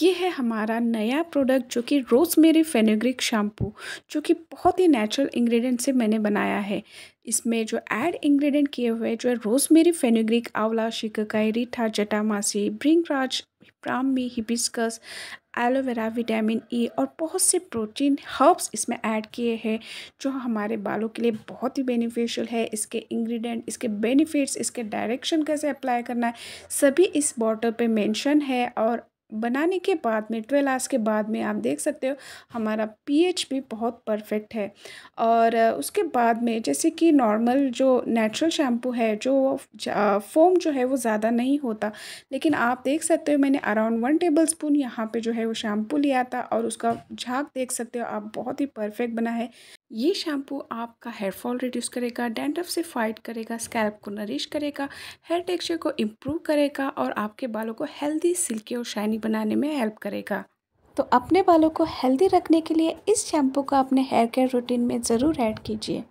ये है हमारा नया प्रोडक्ट जो कि रोज़मेरी फेनोग्रिक शैम्पू जो कि बहुत ही नेचुरल इंग्रेडिएंट से मैंने बनाया है इसमें जो ऐड इंग्रेडिएंट किए हुए जो है rosemary fenugreek amla shikakai reetha jatamansi bhringraj brahmi hibiscus aloe vera vitamin E और बहुत से प्रोटीन हर्ब्स इसमें ऐड किए हैं जो हमारे बालों के लिए बहुत ही बेनिफिशियल है इसके इंग्रेडिएंट इसके बेनिफिट्स इसके डायरेक्शन कैसे अप्लाई करना है सभी इस बॉटल पे मेंशन है और बनाने के बाद में ट्वेल्व आवर्स के बाद में आप देख सकते हो हमारा पीएच भी बहुत परफेक्ट है और उसके बाद में जैसे कि नॉर्मल जो नेचुरल शैम्पू है जो फोम जो है वो ज़्यादा नहीं होता लेकिन आप देख सकते हो मैंने अराउंड वन टेबल स्पून यहाँ पर जो है वो शैम्पू लिया था और उसका झाँक देख सकते हो आप बहुत ही परफेक्ट बना है ये शैम्पू आपका हेयर फॉल रिड्यूस करेगा डेंड्रफ से फाइट करेगा स्कैल्प को नरिश करेगा हेयर टेक्सचर को इम्प्रूव करेगा और आपके बालों को हेल्दी सिल्की और शाइनी बनाने में हेल्प करेगा तो अपने बालों को हेल्दी रखने के लिए इस शैम्पू का अपने हेयर केयर रूटीन में ज़रूर ऐड कीजिए